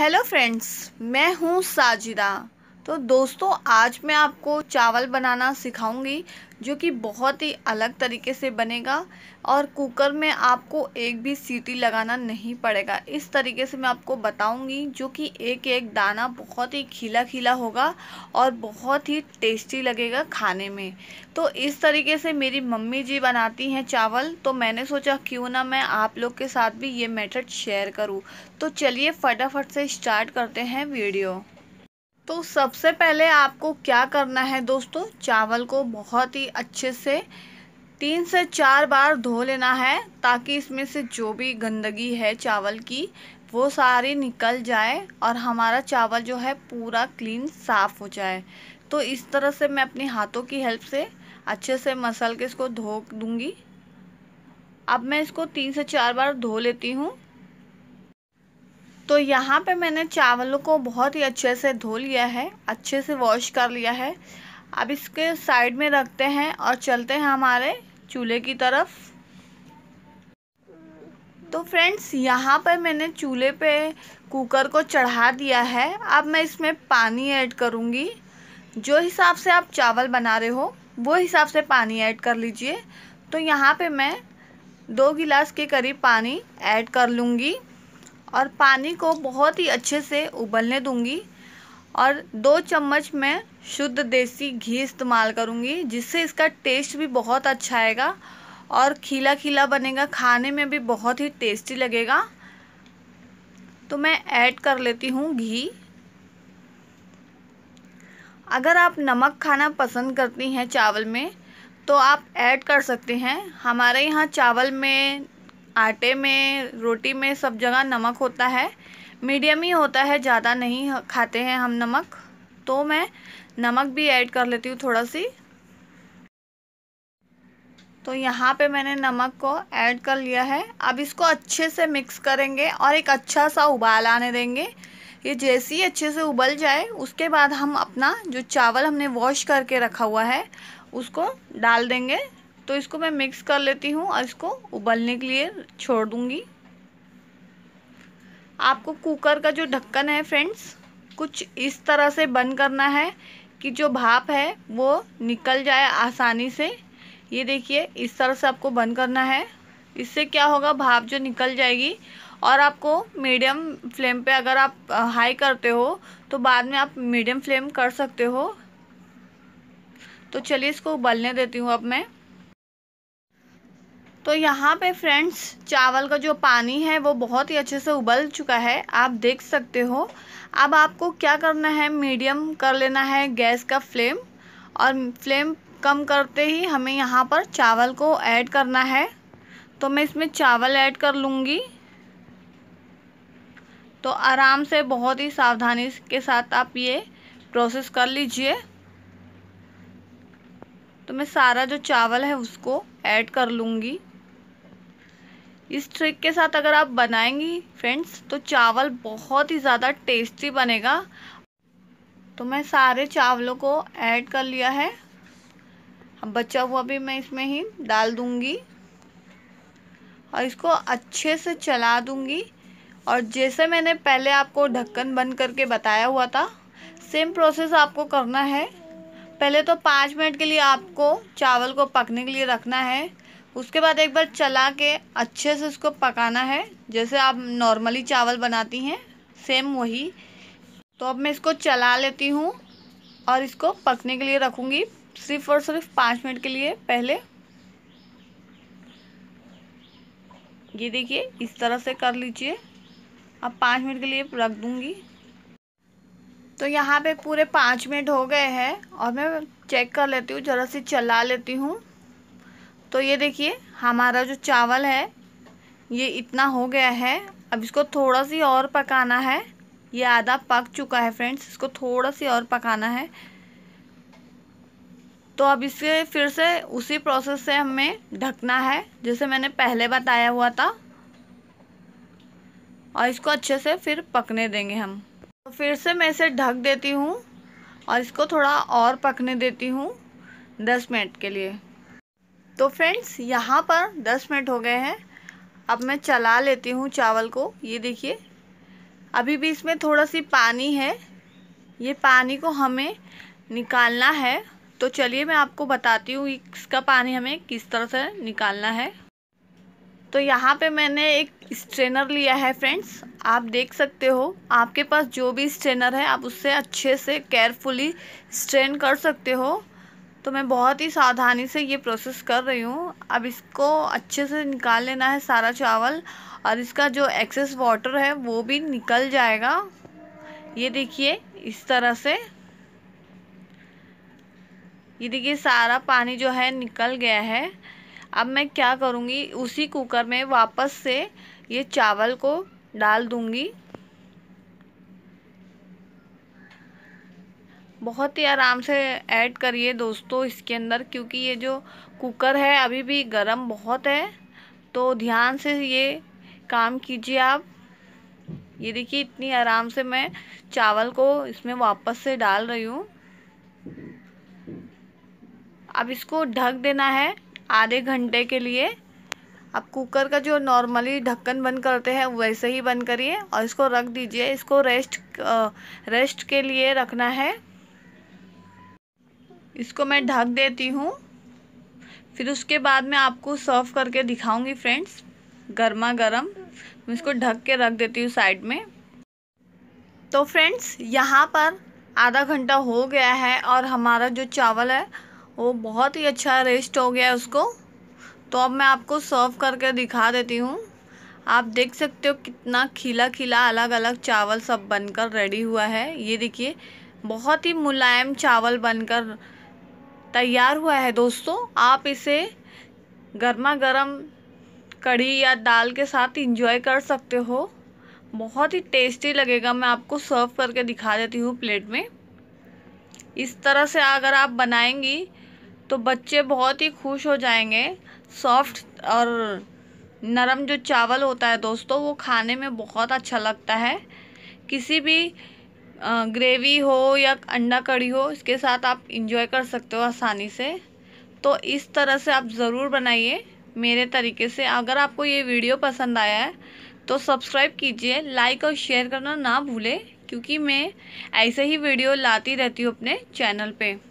hello friends मैं हूँ साजिदा तो दोस्तों आज मैं आपको चावल बनाना सिखाऊंगी जो कि बहुत ही अलग तरीके से बनेगा और कुकर में आपको एक भी सीटी लगाना नहीं पड़ेगा इस तरीके से मैं आपको बताऊंगी जो कि एक एक दाना बहुत ही खिला खिला होगा और बहुत ही टेस्टी लगेगा खाने में तो इस तरीके से मेरी मम्मी जी बनाती हैं चावल तो मैंने सोचा क्यों ना मैं आप लोग के साथ भी ये मेथड शेयर करूँ तो चलिए फटाफट से स्टार्ट करते हैं वीडियो तो सबसे पहले आपको क्या करना है दोस्तों चावल को बहुत ही अच्छे से तीन से चार बार धो लेना है ताकि इसमें से जो भी गंदगी है चावल की वो सारी निकल जाए और हमारा चावल जो है पूरा क्लीन साफ़ हो जाए तो इस तरह से मैं अपने हाथों की हेल्प से अच्छे से मसल के इसको धो दूँगी अब मैं इसको तीन से चार बार धो लेती हूँ तो यहाँ पे मैंने चावलों को बहुत ही अच्छे से धो लिया है अच्छे से वॉश कर लिया है अब इसके साइड में रखते हैं और चलते हैं हमारे चूल्हे की तरफ तो फ्रेंड्स यहाँ पर मैंने चूल्हे पे कुकर को चढ़ा दिया है अब मैं इसमें पानी ऐड करूँगी जो हिसाब से आप चावल बना रहे हो वो हिसाब से पानी ऐड कर लीजिए तो यहाँ पे मैं दो गिलास के करीब पानी ऐड कर लूँगी और पानी को बहुत ही अच्छे से उबलने दूंगी और दो चम्मच मैं शुद्ध देसी घी इस्तेमाल करूँगी जिससे इसका टेस्ट भी बहुत अच्छा आएगा और खीला खीला बनेगा खाने में भी बहुत ही टेस्टी लगेगा तो मैं ऐड कर लेती हूँ घी अगर आप नमक खाना पसंद करती हैं चावल में तो आप ऐड कर सकते हैं हमारे यहाँ चावल में आटे में रोटी में सब जगह नमक होता है मीडियम ही होता है ज़्यादा नहीं खाते हैं हम नमक तो मैं नमक भी ऐड कर लेती हूँ थोड़ा सी तो यहाँ पे मैंने नमक को ऐड कर लिया है अब इसको अच्छे से मिक्स करेंगे और एक अच्छा सा उबाल आने देंगे ये जैसे ही अच्छे से उबल जाए उसके बाद हम अपना जो चावल हमने वॉश करके रखा हुआ है उसको डाल देंगे तो इसको मैं मिक्स कर लेती हूँ और इसको उबलने के लिए छोड़ दूँगी आपको कुकर का जो ढक्कन है फ्रेंड्स कुछ इस तरह से बंद करना है कि जो भाप है वो निकल जाए आसानी से ये देखिए इस तरह से आपको बंद करना है इससे क्या होगा भाप जो निकल जाएगी और आपको मीडियम फ्लेम पे अगर आप हाई करते हो तो बाद में आप मीडियम फ्लेम कर सकते हो तो चलिए इसको उबलने देती हूँ अब मैं तो यहाँ पे फ्रेंड्स चावल का जो पानी है वो बहुत ही अच्छे से उबल चुका है आप देख सकते हो अब आपको क्या करना है मीडियम कर लेना है गैस का फ्लेम और फ्लेम कम करते ही हमें यहाँ पर चावल को ऐड करना है तो मैं इसमें चावल ऐड कर लूँगी तो आराम से बहुत ही सावधानी के साथ आप ये प्रोसेस कर लीजिए तो मैं सारा जो चावल है उसको ऐड कर लूँगी इस ट्रिक के साथ अगर आप बनाएंगी फ्रेंड्स तो चावल बहुत ही ज़्यादा टेस्टी बनेगा तो मैं सारे चावलों को ऐड कर लिया है अब बचा हुआ भी मैं इसमें ही डाल दूंगी और इसको अच्छे से चला दूंगी और जैसे मैंने पहले आपको ढक्कन बंद करके बताया हुआ था सेम प्रोसेस आपको करना है पहले तो पाँच मिनट के लिए आपको चावल को पकने के लिए रखना है उसके बाद एक बार चला के अच्छे से उसको पकाना है जैसे आप नॉर्मली चावल बनाती हैं सेम वही तो अब मैं इसको चला लेती हूँ और इसको पकने के लिए रखूँगी सिर्फ और सिर्फ पाँच मिनट के लिए पहले ये देखिए इस तरह से कर लीजिए अब पाँच मिनट के लिए रख दूँगी तो यहाँ पे पूरे पाँच मिनट हो गए हैं और मैं चेक कर लेती हूँ ज़रा से चला लेती हूँ तो ये देखिए हमारा जो चावल है ये इतना हो गया है अब इसको थोड़ा सी और पकाना है ये आधा पक चुका है फ्रेंड्स इसको थोड़ा सी और पकाना है तो अब इसे फिर से उसी प्रोसेस से हमें ढकना है जैसे मैंने पहले बताया हुआ था और इसको अच्छे से फिर पकने देंगे हम तो फिर से मैं इसे ढक देती हूँ और इसको थोड़ा और पकने देती हूँ दस मिनट के लिए तो फ्रेंड्स यहाँ पर दस मिनट हो गए हैं अब मैं चला लेती हूँ चावल को ये देखिए अभी भी इसमें थोड़ा सी पानी है ये पानी को हमें निकालना है तो चलिए मैं आपको बताती हूँ इसका पानी हमें किस तरह से निकालना है तो यहाँ पे मैंने एक स्ट्रेनर लिया है फ्रेंड्स आप देख सकते हो आपके पास जो भी स्ट्रेनर है आप उससे अच्छे से केयरफुली स्ट्रेन कर सकते हो तो मैं बहुत ही सावधानी से ये प्रोसेस कर रही हूँ अब इसको अच्छे से निकाल लेना है सारा चावल और इसका जो एक्सेस वाटर है वो भी निकल जाएगा ये देखिए इस तरह से ये देखिए सारा पानी जो है निकल गया है अब मैं क्या करूँगी उसी कुकर में वापस से ये चावल को डाल दूँगी बहुत ही आराम से ऐड करिए दोस्तों इसके अंदर क्योंकि ये जो कुकर है अभी भी गर्म बहुत है तो ध्यान से ये काम कीजिए आप ये देखिए इतनी आराम से मैं चावल को इसमें वापस से डाल रही हूँ अब इसको ढक देना है आधे घंटे के लिए अब कुकर का जो नॉर्मली ढक्कन बंद करते हैं वैसे ही बंद करिए और इसको रख दीजिए इसको रेस्ट रेस्ट के लिए रखना है इसको मैं ढक देती हूँ फिर उसके बाद मैं आपको सर्व करके दिखाऊंगी फ्रेंड्स गर्मा गर्म मैं इसको ढक के रख देती हूँ साइड में तो फ्रेंड्स यहाँ पर आधा घंटा हो गया है और हमारा जो चावल है वो बहुत ही अच्छा रेस्ट हो गया है उसको तो अब मैं आपको सर्व करके दिखा देती हूँ आप देख सकते हो कितना खिला खिला अलग अलग चावल सब बनकर रेडी हुआ है ये देखिए बहुत ही मुलायम चावल बनकर तैयार हुआ है दोस्तों आप इसे गर्मा गर्म कढ़ी या दाल के साथ इंजॉय कर सकते हो बहुत ही टेस्टी लगेगा मैं आपको सर्व करके दिखा देती हूँ प्लेट में इस तरह से अगर आप बनाएंगी तो बच्चे बहुत ही खुश हो जाएंगे सॉफ्ट और नरम जो चावल होता है दोस्तों वो खाने में बहुत अच्छा लगता है किसी भी ग्रेवी हो या अंडा कड़ी हो इसके साथ आप इंजॉय कर सकते हो आसानी से तो इस तरह से आप ज़रूर बनाइए मेरे तरीके से अगर आपको ये वीडियो पसंद आया है तो सब्सक्राइब कीजिए लाइक और शेयर करना ना भूलें क्योंकि मैं ऐसे ही वीडियो लाती रहती हूँ अपने चैनल पे